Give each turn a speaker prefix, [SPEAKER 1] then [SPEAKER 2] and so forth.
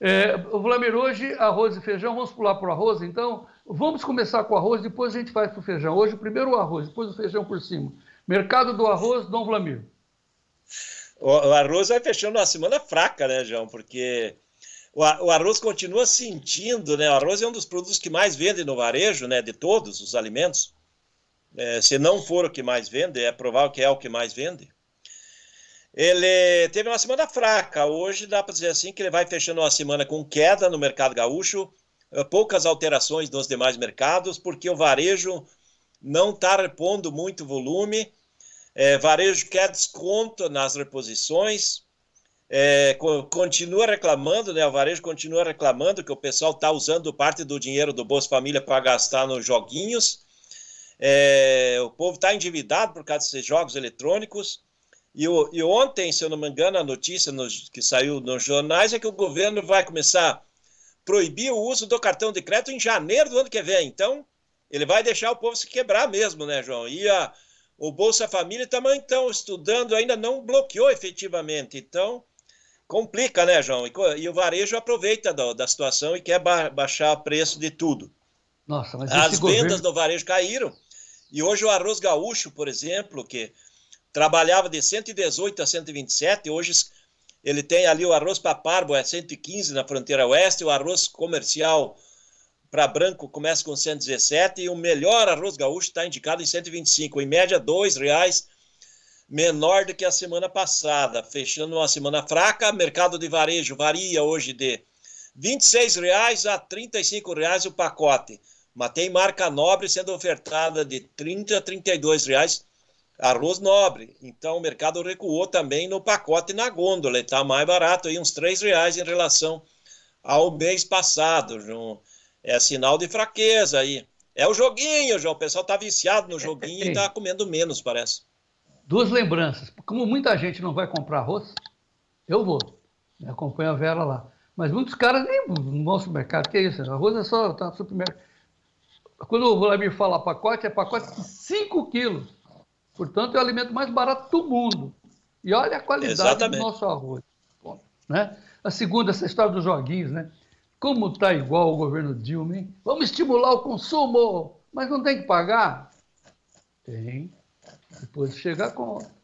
[SPEAKER 1] É, Vlamir, hoje arroz e feijão, vamos pular para o arroz então? Vamos começar com o arroz, depois a gente vai para o feijão. Hoje primeiro o arroz, depois o feijão por cima. Mercado do arroz, Dom Vlamir.
[SPEAKER 2] O, o arroz vai fechando uma semana fraca, né, João? Porque o, o arroz continua sentindo, né? O arroz é um dos produtos que mais vende no varejo, né? De todos os alimentos. É, se não for o que mais vende, é provável que é o que mais vende. Ele teve uma semana fraca. Hoje dá para dizer assim que ele vai fechando uma semana com queda no mercado gaúcho, eh, poucas alterações nos demais mercados, porque o varejo não está repondo muito volume. É, varejo quer desconto nas reposições, é, continua reclamando, né? O varejo continua reclamando que o pessoal está usando parte do dinheiro do Bolsa Família para gastar nos joguinhos. É, o povo está endividado por causa desses jogos eletrônicos. E, o, e ontem, se eu não me engano, a notícia que saiu nos jornais é que o governo vai começar a proibir o uso do cartão de crédito em janeiro do ano que vem. Então, ele vai deixar o povo se quebrar mesmo, né, João? E a, o Bolsa Família também estão estudando, ainda não bloqueou efetivamente. Então, complica, né, João? E, e o varejo aproveita da, da situação e quer ba baixar o preço de tudo.
[SPEAKER 1] Nossa, mas As vendas governo...
[SPEAKER 2] do varejo caíram. E hoje o arroz gaúcho, por exemplo, que trabalhava de 118 a 127, hoje ele tem ali o arroz para parbo, é 115 na fronteira oeste, o arroz comercial para branco começa com 117 e o melhor arroz gaúcho está indicado em 125, em média R$ reais menor do que a semana passada, fechando uma semana fraca, mercado de varejo varia hoje de R$ 26,00 a R$ 35,00 o pacote, mas tem marca nobre sendo ofertada de R$ 30 a R$ 32,00 arroz nobre. Então o mercado recuou também no pacote na gôndola, está mais barato, aí uns R$ reais em relação ao mês passado. João. É sinal de fraqueza aí. É o joguinho, João. O pessoal está viciado no joguinho e está comendo menos, parece.
[SPEAKER 1] Duas lembranças. Como muita gente não vai comprar arroz, eu vou. Eu acompanho a vela lá. Mas muitos caras nem no supermercado. mercado, que é isso? Arroz é só tá no supermercado. Quando o Vladimir fala pacote, é pacote de 5 quilos. Portanto, é o alimento mais barato do mundo. E olha a qualidade Exatamente. do nosso arroz. Bom, né? A segunda, essa história dos joguinhos, né? Como está igual o governo Dilma, hein? Vamos estimular o consumo, mas não tem que pagar? Tem. Depois chega a conta.